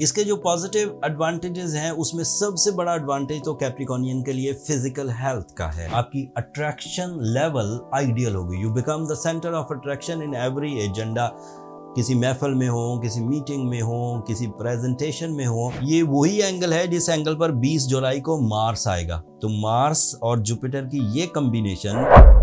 इसके जो positive advantages हैं उसमें सबसे बड़ा एडवांटेज तो कैप्रिकॉनियन के लिए फिजिकल हेल्थ का है आपकी अट्रैक्शन लेवल आइडियल होगी you become the centre of attraction in every agenda किसी महफल में हो किसी मीटिंग में हो किसी प्रेजेंटेशन में हो ये वही एंगल है जिस एंगल पर 20 जुलाई को मार्स आएगा तो मार्स और जुपिटर की ये कम्बिनेशन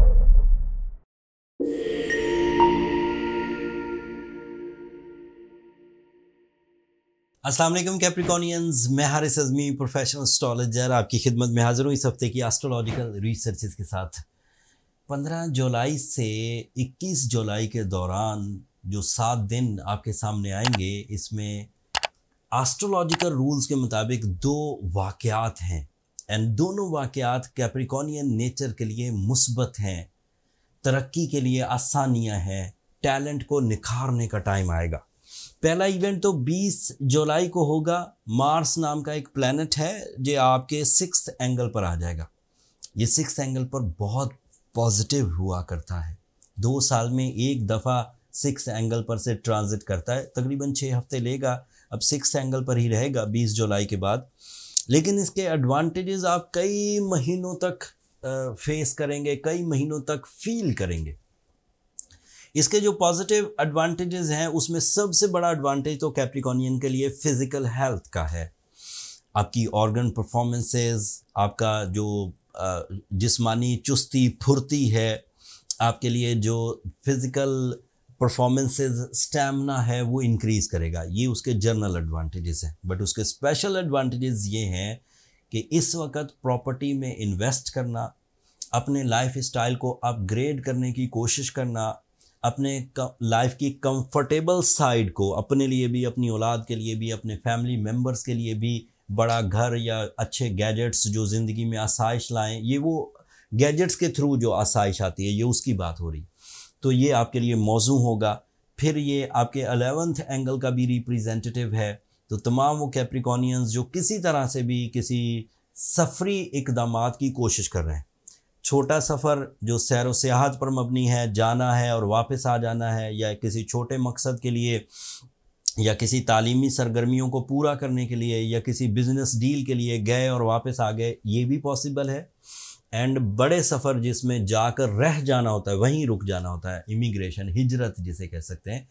असलम कैप्रिकॉनियंस मैं हारिस अजमी प्रोफेशनल एस्ट्रोलॉजर आपकी खिदमत में हाजिर हूँ इस हफ्ते की एस्ट्रोलॉजिकल रिसर्चेस के साथ 15 जुलाई से 21 जुलाई के दौरान जो सात दिन आपके सामने आएंगे इसमें एस्ट्रोलॉजिकल रूल्स के मुताबिक दो वाक़ात हैं एंड दोनों वाक़ात कैप्रिकॉनियन नेचर के लिए मुस्बत हैं तरक्की के लिए आसानियाँ हैं टैलेंट को निखारने का टाइम आएगा पहला इवेंट तो 20 जुलाई को होगा मार्स नाम का एक प्लानट है जो आपके सिक्स एंगल पर आ जाएगा ये सिक्स एंगल पर बहुत पॉजिटिव हुआ करता है दो साल में एक दफ़ा सिक्स एंगल पर से ट्रांजिट करता है तकरीबन छः हफ्ते लेगा अब सिक्स एंगल पर ही रहेगा बीस जुलाई के बाद लेकिन इसके एडवांटेजेस आप कई महीनों तक फेस करेंगे कई महीनों तक फील करेंगे इसके जो पॉजिटिव एडवांटेजेस हैं उसमें सबसे बड़ा एडवांटेज तो कैप्रिकॉनियन के लिए फिजिकल हेल्थ का है आपकी ऑर्गन परफॉर्मेंसेस आपका जो जिस्मानी चुस्ती फुर्ती है आपके लिए जो फिज़िकल परफॉर्मेंसेज स्टैमिना है वो इंक्रीज़ करेगा ये उसके जर्नल एडवांटेजेस हैं बट उसके स्पेशल एडवांटेजेस ये हैं कि इस वक्त प्रॉपर्टी में इन्वेस्ट करना अपने लाइफ स्टाइल को अपग्रेड करने की कोशिश करना अपने लाइफ की कंफर्टेबल साइड को अपने लिए भी अपनी औलाद के लिए भी अपने फैमिली मेम्बर्स के लिए भी बड़ा घर या अच्छे गैजेट्स जो ज़िंदगी में आसाइश लाएं ये वो गैजेट्स के थ्रू जो आसाइश आती है ये उसकी बात हो रही तो ये आपके लिए मौजू होगा फिर ये आपके अलेवंथ एंगल का भी रिप्रेजेंटेटिव है तो तमाम वो कैप्रिकॉनियंस जो किसी तरह से भी किसी सफरी इकदाम की कोशिश कर रहे हैं छोटा सफ़र जो सैर सयाहत पर मबनी है जाना है और वापस आ जाना है या किसी छोटे मकसद के लिए या किसी तालीमी सरगर्मियों को पूरा करने के लिए या किसी बिजनेस डील के लिए गए और वापस आ गए ये भी पॉसिबल है एंड बड़े सफ़र जिसमें जाकर रह जाना होता है वहीं रुक जाना होता है इमिग्रेशन हिजरत जिसे कह सकते हैं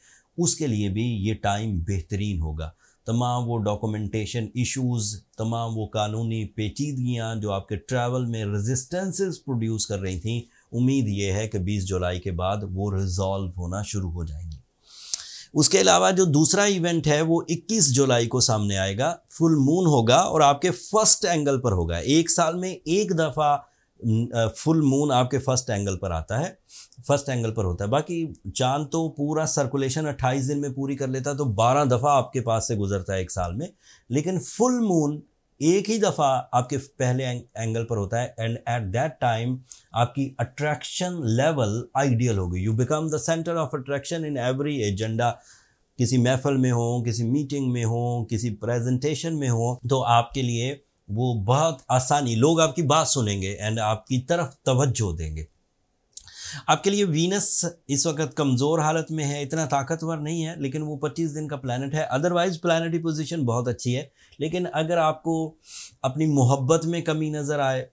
उसके लिए भी ये टाइम बेहतरीन होगा तमाम वो डॉक्यूमेंटेशन इश्यूज तमाम वो कानूनी पेचीदगियाँ जो आपके ट्रैवल में रेजिस्टेंसेस प्रोड्यूस कर रही थी उम्मीद ये है कि 20 जुलाई के बाद वो रिजॉल्व होना शुरू हो जाएंगी उसके अलावा जो दूसरा इवेंट है वो 21 जुलाई को सामने आएगा फुल मून होगा और आपके फर्स्ट एंगल पर होगा एक साल में एक दफ़ा फुल मून आपके फर्स्ट एंगल पर आता है फर्स्ट एंगल पर होता है बाकी चांद तो पूरा सर्कुलेशन 28 दिन में पूरी कर लेता है तो 12 दफ़ा आपके पास से गुजरता है एक साल में लेकिन फुल मून एक ही दफ़ा आपके पहले एंगल पर होता है एंड एट दैट टाइम आपकी अट्रैक्शन लेवल आइडियल होगी you become the centre of attraction in every agenda किसी महफल में हो किसी मीटिंग में हो किसी प्रेजेंटेशन में हो तो आपके लिए वो बहुत आसानी लोग आपकी बात सुनेंगे एंड आपकी तरफ तवज्जो देंगे आपके लिए वीनस इस वक्त कमज़ोर हालत में है इतना ताकतवर नहीं है लेकिन वो 25 दिन का प्लानट है अदरवाइज़ प्लानटी पोजीशन बहुत अच्छी है लेकिन अगर आपको अपनी मोहब्बत में कमी नज़र आए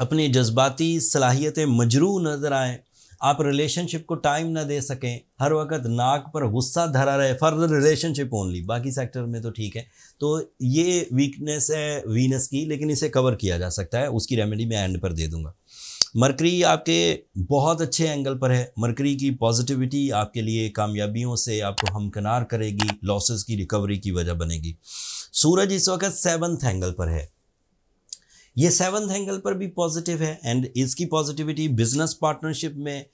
अपनी जज्बाती सलाहियतें मजरू नज़र आए आप रिलेशनशिप को टाइम ना दे सकें हर वक्त नाक पर गुस्सा धरा रहे फर्दर रिलेशनशिप ओनली बाकी सेक्टर में तो ठीक है तो ये वीकनेस है वीनस की लेकिन इसे कवर किया जा सकता है उसकी रेमेडी मैं एंड पर दे दूंगा मरकरी आपके बहुत अच्छे एंगल पर है मरकरी की पॉजिटिविटी आपके लिए कामयाबियों से आपको हमकनार करेगी लॉसेस की रिकवरी की वजह बनेगी सूरज इस वक्त सेवन्थ एंगल पर है ये सेवन्थ एंगल पर भी पॉजिटिव है एंड इसकी पॉजिटिविटी बिजनेस पार्टनरशिप में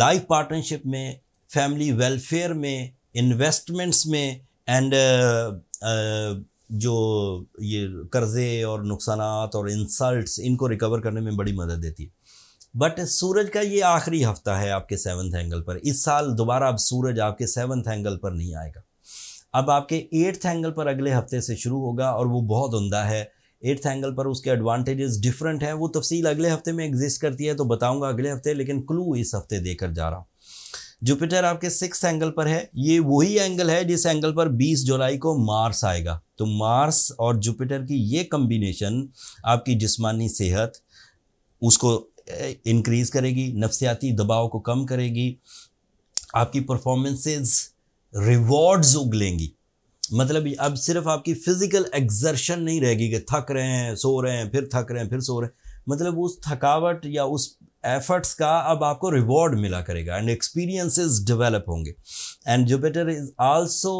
लाइफ पार्टनरशिप में फैमिली वेलफेयर में इन्वेस्टमेंट्स में एंड uh, uh, जो ये कर्ज़े और नुकसान और इंसल्ट्स इनको रिकवर करने में बड़ी मदद देती है बट सूरज का ये आखिरी हफ्ता है आपके सेवन्थ एंगल पर इस साल दोबारा अब सूरज आपके सेवन्थ एंगल पर नहीं आएगा अब आपके एट्थ एंगल पर अगले हफ्ते से शुरू होगा और वो बहुत उमदा है एट्थ एंगल पर उसके एडवांटेजेस डिफरेंट हैं वो तफसील अगले हफ्ते में एग्जिस्ट करती है तो बताऊंगा अगले हफ्ते लेकिन क्लू इस हफ्ते देकर जा रहा हूँ जुपिटर आपके सिक्स एंगल पर है ये वही एंगल है जिस एंगल पर 20 जुलाई को मार्स आएगा तो मार्स और जुपिटर की ये कम्बिनेशन आपकी जिसमानी सेहत उसको इनक्रीज़ करेगी नफ्सियाती दबाव को कम करेगी आपकी परफॉर्मेंसेज रिवॉर्ड्स उगलेंगी मतलब अब सिर्फ आपकी फिजिकल एग्जर्शन नहीं रहेगी कि थक रहे हैं सो रहे हैं फिर थक रहे हैं फिर सो रहे हैं मतलब उस थकावट या उस एफर्ट्स का अब आपको रिवॉर्ड मिला करेगा एंड एक्सपीरियंसेस डेवलप होंगे and Jupiter is also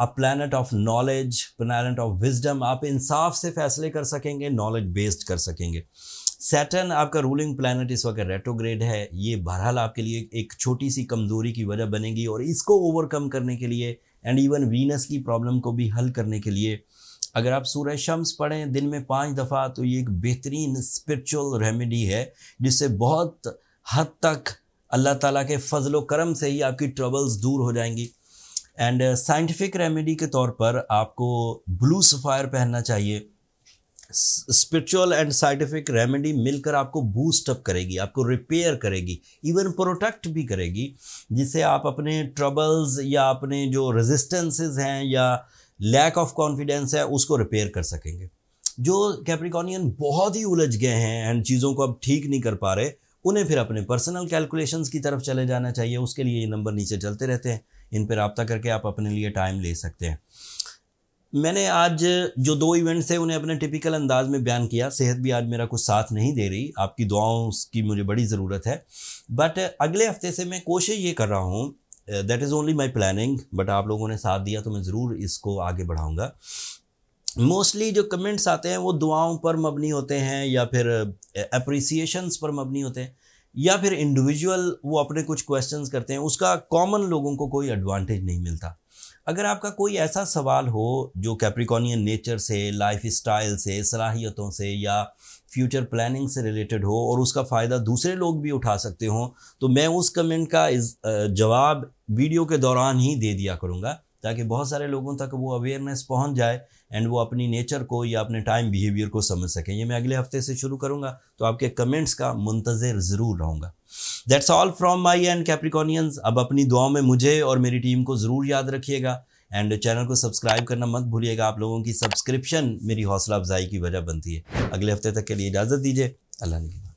a planet of knowledge planet of wisdom आप इंसाफ से फैसले कर सकेंगे नॉलेज बेस्ड कर सकेंगे सैटन आपका रूलिंग प्लानट इस वक्त रेटोग्रेड है ये बहरहाल आपके लिए एक छोटी सी कमज़ोरी की वजह बनेगी और इसको ओवरकम करने के लिए एंड इवन वीनस की प्रॉब्लम को भी हल करने के लिए अगर आप सूर्य शम्स पढ़ें दिन में पाँच दफ़ा तो ये एक बेहतरीन स्पिरिचुअल रेमेडी है जिससे बहुत हद तक अल्लाह ताला के फजल करम से ही आपकी ट्रबल्स दूर हो जाएंगी एंड साइंटिफिक रेमेडी के तौर पर आपको ब्लू सफ़ायर पहनना चाहिए स्पिरिचुअल एंड साइंटिफिक रेमेडी मिलकर आपको बूस्टअप करेगी आपको रिपेयर करेगी इवन प्रोटेक्ट भी करेगी जिससे आप अपने ट्रबल्स या अपने जो रेजिस्टेंसेस हैं या लैक ऑफ कॉन्फिडेंस है उसको रिपेयर कर सकेंगे जो कैप्रिकॉनियन बहुत ही उलझ गए हैं एंड चीज़ों को अब ठीक नहीं कर पा रहे उन्हें फिर अपने पर्सनल कैलकुलेशंस की तरफ चले जाना चाहिए उसके लिए ये नंबर नीचे चलते रहते हैं इन पर रबता करके आप अपने लिए टाइम ले सकते हैं मैंने आज जो दो इवेंट्स हैं उन्हें अपने टिपिकल अंदाज में बयान किया सेहत भी आज मेरा कुछ साथ नहीं दे रही आपकी दुआओं की मुझे बड़ी ज़रूरत है बट अगले हफ्ते से मैं कोशिश ये कर रहा हूँ that is only my planning but आप लोगों ने साथ दिया तो मैं ज़रूर इसको आगे बढ़ाऊँगा मोस्टली जो कमेंट्स आते हैं वो दुआओं पर मबनी होते हैं या फिर अप्रिसिएशंस uh, पर मबनी होते हैं या फिर इंडिविजुअल वो अपने कुछ क्वेश्चंस करते हैं उसका कॉमन लोगों को कोई एडवांटेज नहीं मिलता अगर आपका कोई ऐसा सवाल हो जो कैप्रिकॉनियन नेचर से लाइफ स्टाइल से सलाहियतों से या फ्यूचर प्लानिंग से रिलेटेड हो और उसका फ़ायदा दूसरे लोग भी उठा सकते हों तो मैं उस कमेंट का जवाब वीडियो के दौरान ही दे दिया करूँगा ताकि बहुत सारे लोगों तक वो अवेयरनेस पहुँच जाए एंड वो अपनी नेचर को या अपने टाइम बिहेवियर को समझ सकें ये मैं अगले हफ्ते से शुरू करूँगा तो आपके कमेंट्स का मुंतज़र ज़रूर रहूँगा that's all from my end Capricornians अब अपनी दुआओं में मुझे और मेरी टीम को ज़रूर याद रखिएगा एंड चैनल को सब्सक्राइब करना मत भूलिएगा आप लोगों की सब्सक्रिप्शन मेरी हौसला अफजाई की वजह बनती है अगले हफ्ते तक के लिए इजाज़त दीजिए अल्लाह ने